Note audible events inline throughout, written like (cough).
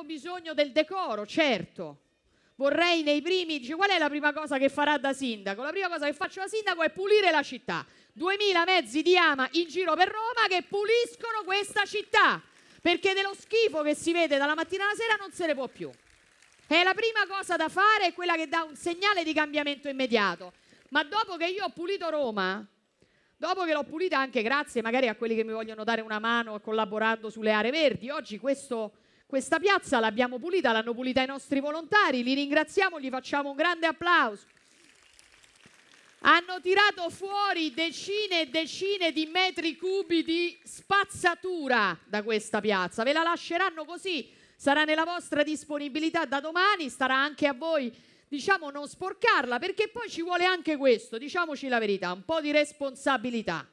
abbiamo bisogno del decoro, certo. Vorrei nei primi, dice qual è la prima cosa che farà da sindaco? La prima cosa che faccio da sindaco è pulire la città. 2000 mezzi di ama in giro per Roma che puliscono questa città, perché dello schifo che si vede dalla mattina alla sera non se ne può più. È la prima cosa da fare, è quella che dà un segnale di cambiamento immediato. Ma dopo che io ho pulito Roma, dopo che l'ho pulita anche grazie magari a quelli che mi vogliono dare una mano collaborando sulle aree verdi, oggi questo questa piazza l'abbiamo pulita, l'hanno pulita i nostri volontari, li ringraziamo, gli facciamo un grande applauso. Hanno tirato fuori decine e decine di metri cubi di spazzatura da questa piazza, ve la lasceranno così, sarà nella vostra disponibilità da domani, starà anche a voi diciamo non sporcarla perché poi ci vuole anche questo, diciamoci la verità, un po' di responsabilità.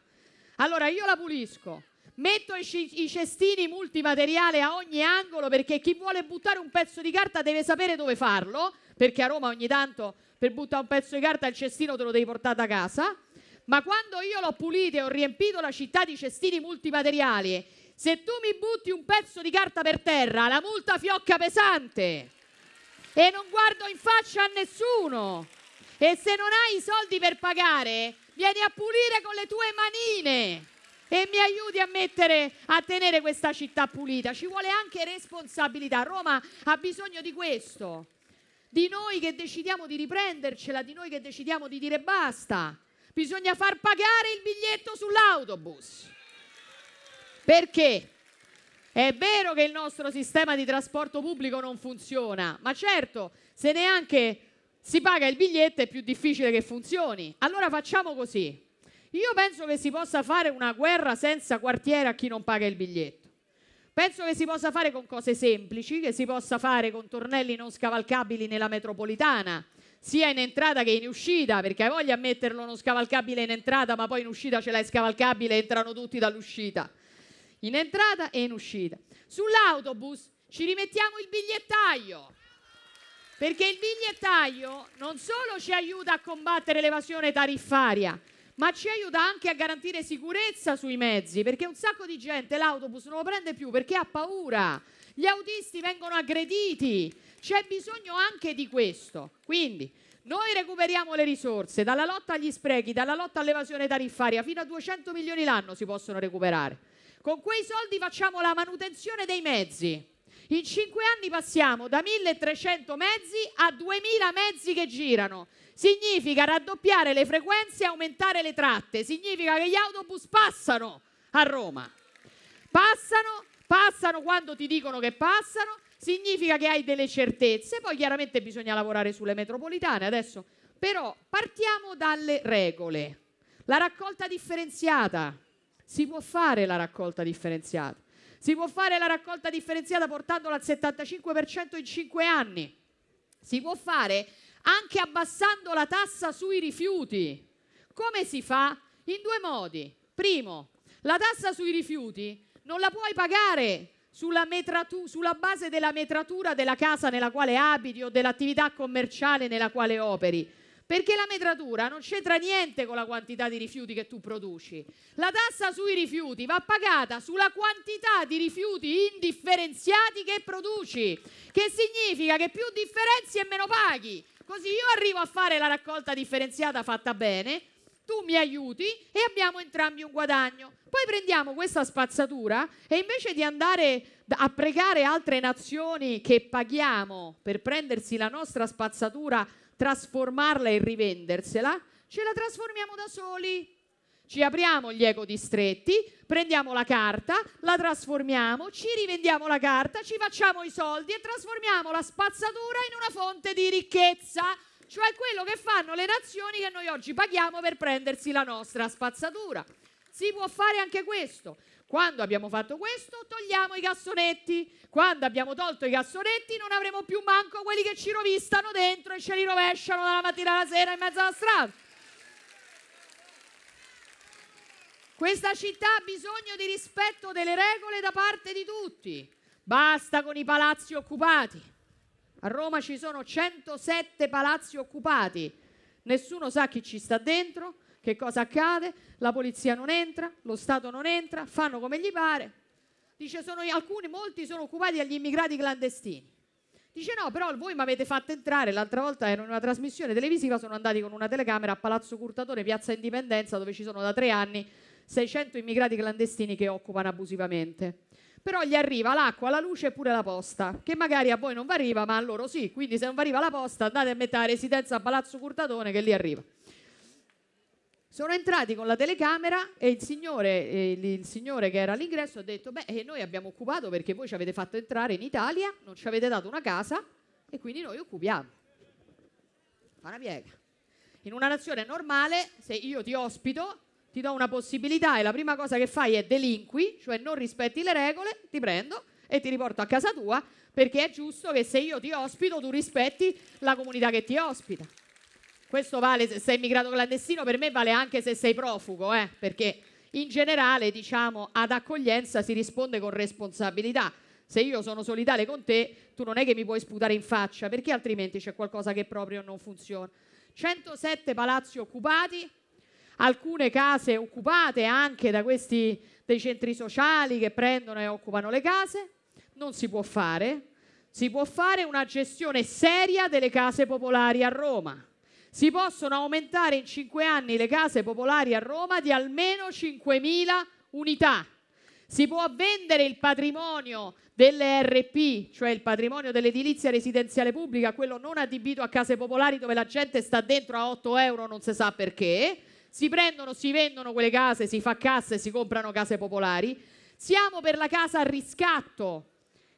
Allora io la pulisco, Metto i, cestini multimateriale a ogni angolo perché chi vuole buttare un pezzo di carta deve sapere dove farlo, perché a Roma ogni tanto per buttare un pezzo di carta il cestino te lo devi portare da casa. Ma quando io l'ho pulito e ho riempito la città di cestini multimateriali, se tu mi butti un pezzo di carta per terra, la multa fiocca pesante e non guardo in faccia a nessuno. E se non hai i soldi per pagare, vieni a pulire con le tue manine e mi aiuti a, mettere, a tenere questa città pulita. Ci vuole anche responsabilità. Roma ha bisogno di questo. Di noi che decidiamo di riprendercela, di noi che decidiamo di dire basta. Bisogna far pagare il biglietto sull'autobus. Perché? È vero che il nostro sistema di trasporto pubblico non funziona, ma certo, se neanche si paga il biglietto è più difficile che funzioni. Allora facciamo così. Io penso che si possa fare una guerra senza quartiere a chi non paga il biglietto. Penso che si possa fare con cose semplici, che si possa fare con tornelli non scavalcabili nella metropolitana, sia in entrata che in uscita, perché hai voglia a metterlo non scavalcabile in entrata, ma poi in uscita ce l'hai scavalcabile e entrano tutti dall'uscita. In entrata e in uscita. Sull'autobus ci rimettiamo il bigliettaio. Perché il bigliettaio non solo ci aiuta a combattere l'evasione tariffaria, ma ci aiuta anche a garantire sicurezza sui mezzi, perché un sacco di gente l'autobus non lo prende più perché ha paura. Gli autisti vengono aggrediti, c'è bisogno anche di questo. Quindi noi recuperiamo le risorse dalla lotta agli sprechi, dalla lotta all'evasione tariffaria, fino a 200 milioni l'anno si possono recuperare. Con quei soldi facciamo la manutenzione dei mezzi in cinque anni passiamo da 1300 mezzi a 2000 mezzi che girano. Significa raddoppiare le frequenze e aumentare le tratte. Significa che gli autobus passano a Roma. Passano, passano quando ti dicono che passano. Significa che hai delle certezze. Poi chiaramente bisogna lavorare sulle metropolitane adesso. Però partiamo dalle regole. La raccolta differenziata. Si può fare la raccolta differenziata. Si può fare la raccolta differenziata portandola al 75% in 5 anni. Si può fare anche abbassando la tassa sui rifiuti. Come si fa? In due modi. Primo, la tassa sui rifiuti non la puoi pagare sulla, metratu- sulla, base della metratura della casa nella quale abiti o dell'attività commerciale nella quale operi. Perché la metratura non c'entra niente con la quantità di rifiuti che tu produci. La tassa sui rifiuti va pagata sulla quantità di rifiuti indifferenziati che produci, che significa che più differenzi e meno paghi. Così io arrivo a fare la raccolta differenziata fatta bene, tu mi aiuti e abbiamo entrambi un guadagno. Poi prendiamo questa spazzatura e invece di andare a pregare altre nazioni che paghiamo per prendersi la nostra spazzatura trasformarla e rivendersela, ce la trasformiamo da soli. Ci apriamo gli ecodistretti, prendiamo la carta, la trasformiamo, ci rivendiamo la carta, ci facciamo i soldi e trasformiamo la spazzatura in una fonte di ricchezza, cioè quello che fanno le nazioni che noi oggi paghiamo per prendersi la nostra spazzatura. Si può fare anche questo. Quando abbiamo fatto questo, togliamo i cassonetti. Quando abbiamo tolto i cassonetti, non avremo più manco quelli che ci rovistano dentro e ce li rovesciano dalla mattina alla sera in mezzo alla strada. Questa città ha bisogno di rispetto delle regole da parte di tutti. Basta con i palazzi occupati. A Roma ci sono 107 palazzi occupati. Nessuno sa chi ci sta dentro, che cosa accade? La polizia non entra, lo Stato non entra, fanno come gli pare. Dice, sono alcuni, molti sono occupati dagli immigrati clandestini. Dice no, però voi mi avete fatto entrare, l'altra volta ero in una trasmissione televisiva, sono andati con una telecamera a Palazzo Curtatore, Piazza Indipendenza, dove ci sono da tre anni 600 immigrati clandestini che occupano abusivamente. Però gli arriva l'acqua, la luce e pure la posta, che magari a voi non vi arriva, ma a loro sì, quindi se non vi arriva la posta andate a mettere la residenza a Palazzo Curtatone che lì arriva. Sono entrati con la telecamera e il signore, eh, il signore che era all'ingresso ha detto: Beh, eh, noi abbiamo occupato perché voi ci avete fatto entrare in Italia, non ci avete dato una casa e quindi noi occupiamo. Fa una piega. In una nazione normale, se io ti ospito, ti do una possibilità e la prima cosa che fai è delinqui, cioè non rispetti le regole, ti prendo e ti riporto a casa tua perché è giusto che se io ti ospito tu rispetti la comunità che ti ospita. Questo vale se sei immigrato clandestino, per me vale anche se sei profugo, eh, perché in generale diciamo ad accoglienza si risponde con responsabilità. Se io sono solidale con te, tu non è che mi puoi sputare in faccia, perché altrimenti c'è qualcosa che proprio non funziona. 107 palazzi occupati, alcune case occupate anche da questi dei centri sociali che prendono e occupano le case, non si può fare. Si può fare una gestione seria delle case popolari a Roma si possono aumentare in cinque anni le case popolari a Roma di almeno 5.000 unità. Si può vendere il patrimonio delle RP, cioè il patrimonio dell'edilizia residenziale pubblica, quello non adibito a case popolari dove la gente sta dentro a 8 euro non si sa perché. Si prendono, si vendono quelle case, si fa cassa e si comprano case popolari. Siamo per la casa a riscatto,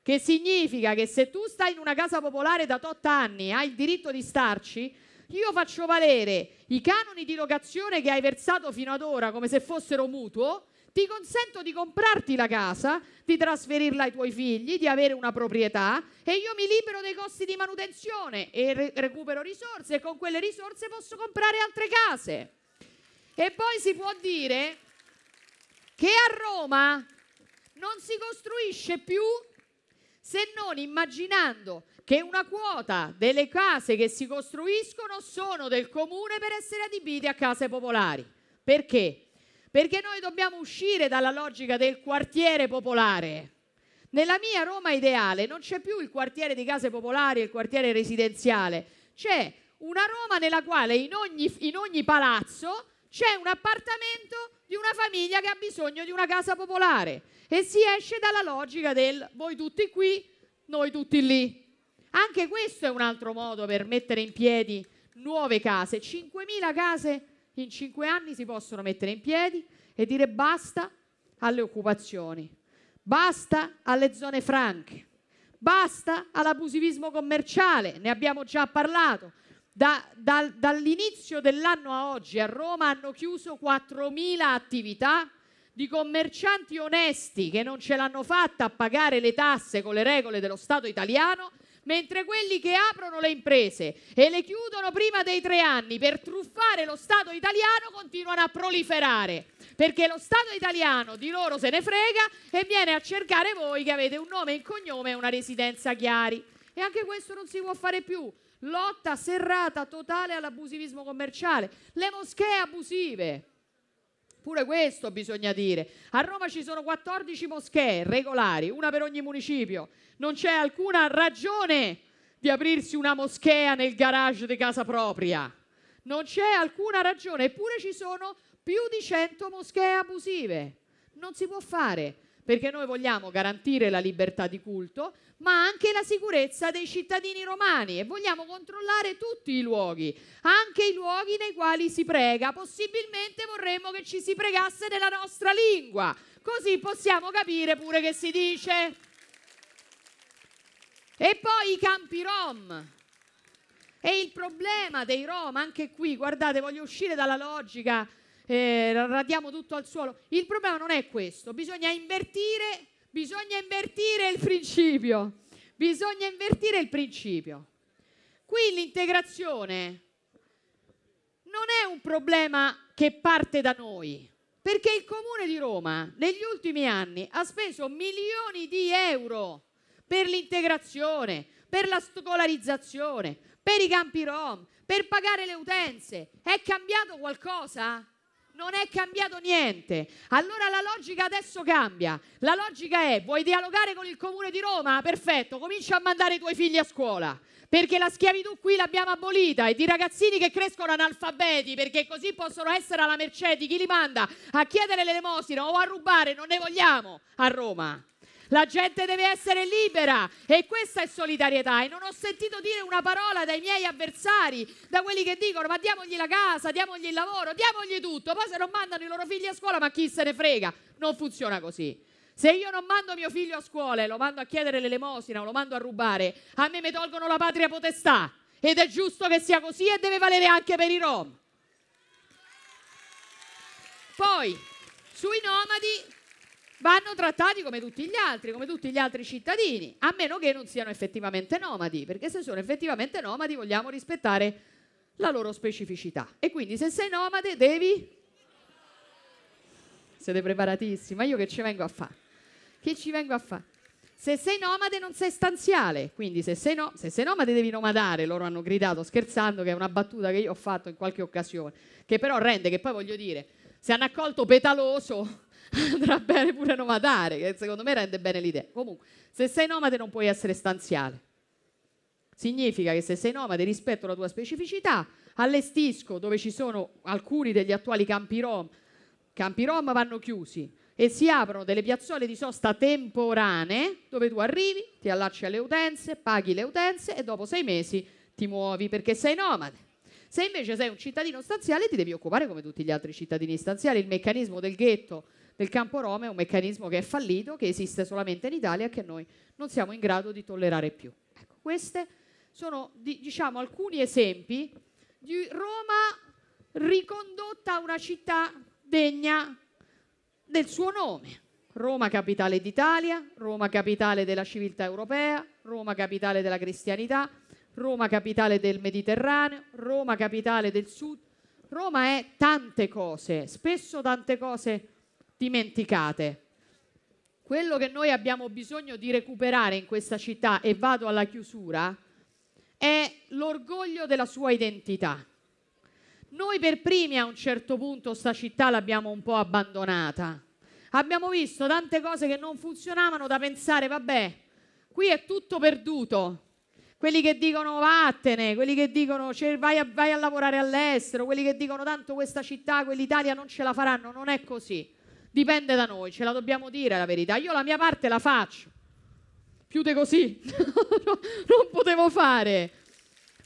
che significa che se tu stai in una casa popolare da 8 anni, e hai il diritto di starci, io faccio valere i canoni di locazione che hai versato fino ad ora come se fossero mutuo, ti consento di comprarti la casa, di trasferirla ai tuoi figli, di avere una proprietà e io mi libero dei costi di manutenzione e re- recupero risorse e con quelle risorse posso comprare altre case. E poi si può dire che a Roma non si costruisce più se non immaginando che una quota delle case che si costruiscono sono del comune per essere adibite a case popolari. Perché? Perché noi dobbiamo uscire dalla logica del quartiere popolare. Nella mia Roma ideale non c'è più il quartiere di case popolari e il quartiere residenziale, c'è una Roma nella quale in ogni, in ogni palazzo c'è un appartamento di una famiglia che ha bisogno di una casa popolare e si esce dalla logica del voi tutti qui, noi tutti lì. Anche questo è un altro modo per mettere in piedi nuove case. 5.000 case in 5 anni si possono mettere in piedi e dire basta alle occupazioni, basta alle zone franche, basta all'abusivismo commerciale, ne abbiamo già parlato. Da, da, dall'inizio dell'anno a oggi a Roma hanno chiuso 4.000 attività di commercianti onesti che non ce l'hanno fatta a pagare le tasse con le regole dello Stato italiano mentre quelli che aprono le imprese e le chiudono prima dei tre anni per truffare lo Stato italiano continuano a proliferare, perché lo Stato italiano di loro se ne frega e viene a cercare voi che avete un nome, e un cognome e una residenza chiari. E anche questo non si può fare più. Lotta serrata, totale all'abusivismo commerciale. Le moschee abusive pure questo bisogna dire. A Roma ci sono 14 moschee regolari, una per ogni municipio. Non c'è alcuna ragione di aprirsi una moschea nel garage di casa propria. Non c'è alcuna ragione, eppure ci sono più di 100 moschee abusive. Non si può fare perché noi vogliamo garantire la libertà di culto, ma anche la sicurezza dei cittadini romani e vogliamo controllare tutti i luoghi, anche i luoghi nei quali si prega. Possibilmente vorremmo che ci si pregasse nella nostra lingua, così possiamo capire pure che si dice. E poi i campi rom. E il problema dei rom, anche qui, guardate, voglio uscire dalla logica eh, radiamo tutto al suolo. Il problema non è questo, bisogna invertire, bisogna invertire il principio. Bisogna invertire il principio. Qui l'integrazione non è un problema che parte da noi, perché il Comune di Roma negli ultimi anni ha speso milioni di euro per l'integrazione, per la scolarizzazione, per i campi rom, per pagare le utenze. È cambiato qualcosa? non è cambiato niente. Allora la logica adesso cambia. La logica è: vuoi dialogare con il comune di Roma? Perfetto, comincia a mandare i tuoi figli a scuola. Perché la schiavitù qui l'abbiamo abolita e di ragazzini che crescono analfabeti perché così possono essere alla mercé di chi li manda a chiedere l'elemosina o a rubare, non ne vogliamo a Roma. La gente deve essere libera e questa è solidarietà. E non ho sentito dire una parola dai miei avversari, da quelli che dicono ma diamogli la casa, diamogli il lavoro, diamogli tutto. Poi se non mandano i loro figli a scuola ma chi se ne frega? Non funziona così. Se io non mando mio figlio a scuola e lo mando a chiedere l'elemosina o lo mando a rubare, a me mi tolgono la patria potestà. Ed è giusto che sia così e deve valere anche per i Rom. Poi, sui nomadi vanno trattati come tutti gli altri, come tutti gli altri cittadini, a meno che non siano effettivamente nomadi, perché se sono effettivamente nomadi vogliamo rispettare la loro specificità. E quindi se sei nomade devi... Siete preparatissimi, ma io che ci vengo a fare? Che ci vengo a fare? Se sei nomade non sei stanziale, quindi se sei, no, se sei, nomade devi nomadare, loro hanno gridato scherzando che è una battuta che io ho fatto in qualche occasione, che però rende che poi voglio dire, se hanno accolto petaloso (laughs) andrà bene pure nomadare, che secondo me rende bene l'idea. Comunque, se sei nomade non puoi essere stanziale. Significa che se sei nomade rispetto alla tua specificità, allestisco dove ci sono alcuni degli attuali campi rom, campi rom vanno chiusi e si aprono delle piazzole di sosta temporanee dove tu arrivi, ti allacci alle utenze, paghi le utenze e dopo sei mesi ti muovi perché sei nomade. Se invece sei un cittadino stanziale ti devi occupare come tutti gli altri cittadini stanziali, il meccanismo del ghetto del campo Roma è un meccanismo che è fallito, che esiste solamente in Italia e che noi non siamo in grado di tollerare più. Ecco, questi sono diciamo, alcuni esempi di Roma ricondotta a una città degna del suo nome. Roma capitale d'Italia, Roma capitale della civiltà europea, Roma capitale della cristianità, Roma capitale del Mediterraneo, Roma capitale del sud. Roma è tante cose, spesso tante cose dimenticate. Quello che noi abbiamo bisogno di recuperare in questa città, e vado alla chiusura, è l'orgoglio della sua identità. Noi per primi a un certo punto sta città l'abbiamo un po' abbandonata. Abbiamo visto tante cose che non funzionavano da pensare, vabbè, qui è tutto perduto. Quelli che dicono vattene, quelli che dicono vai a, vai a lavorare all'estero, quelli che dicono tanto questa città, quell'Italia non ce la faranno, non è così dipende da noi, ce la dobbiamo dire la verità. Io la mia parte la faccio. Più di così (laughs) non potevo fare.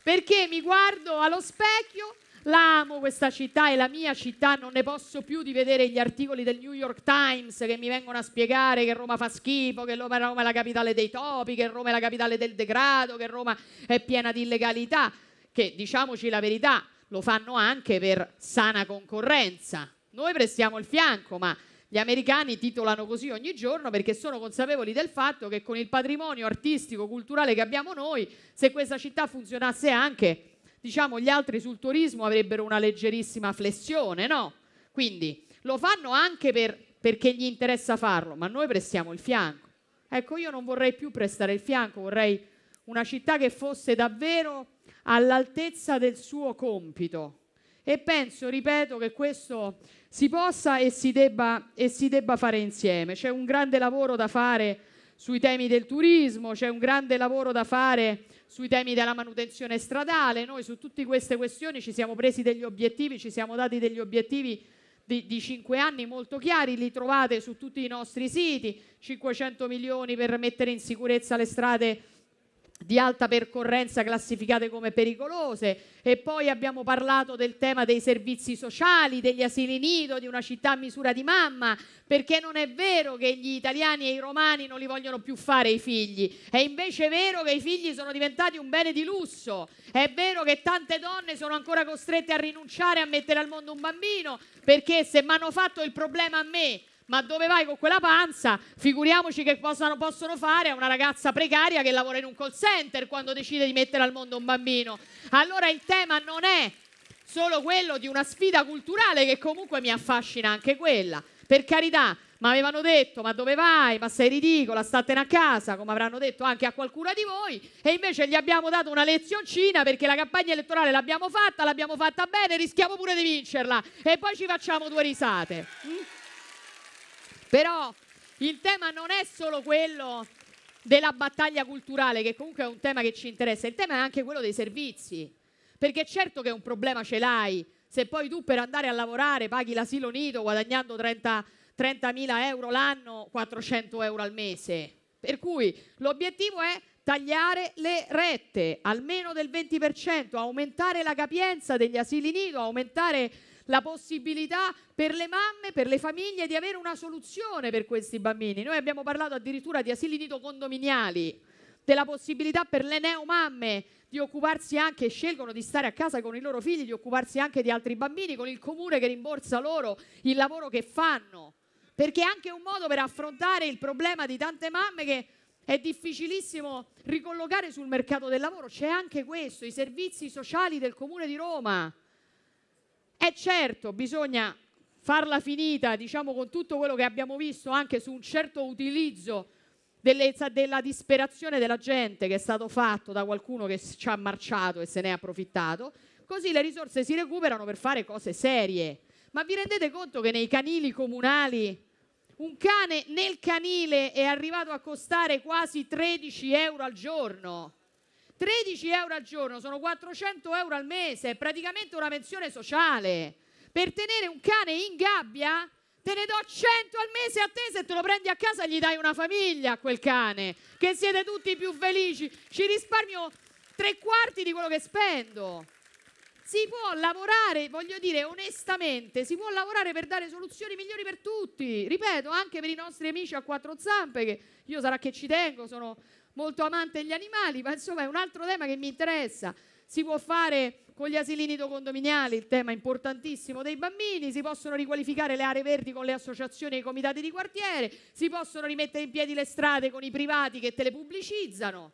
Perché mi guardo allo specchio, l'amo questa città, è la mia città, non ne posso più di vedere gli articoli del New York Times che mi vengono a spiegare che Roma fa schifo, che Roma è la capitale dei topi, che Roma è la capitale del degrado, che Roma è piena di illegalità, che diciamoci la verità, lo fanno anche per sana concorrenza. Noi prestiamo il fianco, ma gli americani titolano così ogni giorno perché sono consapevoli del fatto che con il patrimonio artistico, culturale che abbiamo noi, se questa città funzionasse anche, diciamo, gli altri sul turismo avrebbero una leggerissima flessione, no? Quindi lo fanno anche per, perché gli interessa farlo, ma noi prestiamo il fianco. Ecco, io non vorrei più prestare il fianco, vorrei una città che fosse davvero all'altezza del suo compito e penso, ripeto, che questo si possa e si debba, e si debba fare insieme. C'è un grande lavoro da fare sui temi del turismo, c'è un grande lavoro da fare sui temi della manutenzione stradale, noi su tutte queste questioni ci siamo presi degli obiettivi, ci siamo dati degli obiettivi di, di anni molto chiari, li trovate su tutti i nostri siti, 500 milioni per mettere in sicurezza le strade di alta percorrenza classificate come pericolose e poi abbiamo parlato del tema dei servizi sociali, degli asili nido, di una città a misura di mamma, perché non è vero che gli italiani e i romani non li vogliono più fare i figli, è invece vero che i figli sono diventati un bene di lusso, è vero che tante donne sono ancora costrette a rinunciare a mettere al mondo un bambino perché se mi hanno fatto il problema a me ma dove vai con quella panza? Figuriamoci che possono, possono fare a una ragazza precaria che lavora in un call center quando decide di mettere al mondo un bambino. Allora il tema non è solo quello di una sfida culturale che comunque mi affascina anche quella. Per carità, ma avevano detto ma dove vai, ma sei ridicola, statene a casa, come avranno detto anche a qualcuna di voi, e invece gli abbiamo dato una lezioncina perché la campagna elettorale l'abbiamo fatta, l'abbiamo fatta bene, rischiamo pure di vincerla e poi ci facciamo due risate. Mm? Però il tema non è solo quello della battaglia culturale, che comunque è un tema che ci interessa, il tema è anche quello dei servizi, perché certo che un problema ce l'hai, se poi tu per andare a lavorare paghi l'asilo nido guadagnando 30, 30.000 euro l'anno, 400 euro al mese. Per cui l'obiettivo è tagliare le rette, almeno del 20%, aumentare la capienza degli asili nido, aumentare la possibilità per le mamme, per le famiglie di avere una soluzione per questi bambini. Noi abbiamo parlato addirittura di asili nido condominiali, della possibilità per le neomamme di occuparsi anche, scelgono di stare a casa con i loro figli, di occuparsi anche di altri bambini, con il comune che rimborsa loro il lavoro che fanno. Perché è anche un modo per affrontare il problema di tante mamme che è difficilissimo ricollocare sul mercato del lavoro. C'è anche questo, i servizi sociali del comune di Roma e eh, certo, bisogna farla finita, diciamo, con tutto quello che abbiamo visto anche su un certo utilizzo delle, della disperazione della gente che è stato fatto da qualcuno che ci ha marciato e se ne è approfittato, così le risorse si recuperano per fare cose serie. Ma vi rendete conto che nei canili comunali un cane nel canile è arrivato a costare quasi 13 euro al giorno? 13 euro al giorno sono 400 euro al mese, è praticamente una pensione sociale. Per tenere un cane in gabbia te ne do 100 al mese a te se te lo prendi a casa gli dai una famiglia a quel cane, che siete tutti più felici, ci risparmio tre quarti di quello che spendo. Si può lavorare, voglio dire onestamente, si può lavorare per dare soluzioni migliori per tutti, ripeto, anche per i nostri amici a quattro zampe, che io sarà che ci tengo, sono molto amante degli animali, ma insomma è un altro tema che mi interessa. Si può fare con gli asilini condominiali, il tema importantissimo dei bambini, si possono riqualificare le aree verdi con le associazioni e i comitati di quartiere, si possono rimettere in piedi le strade con i privati che te le pubblicizzano.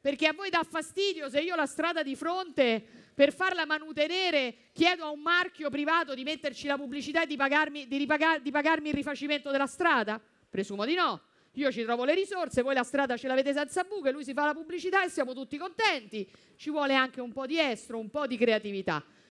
Perché a voi dà fastidio se io la strada di fronte per farla manutenere chiedo a un marchio privato di metterci la pubblicità e di pagarmi, di ripagar, di pagarmi il rifacimento della strada? Presumo di no. Io ci trovo le risorse, voi la strada ce l'avete senza buche, lui si fa la pubblicità e siamo tutti contenti. Ci vuole anche un po' di estro, un po' di creatività.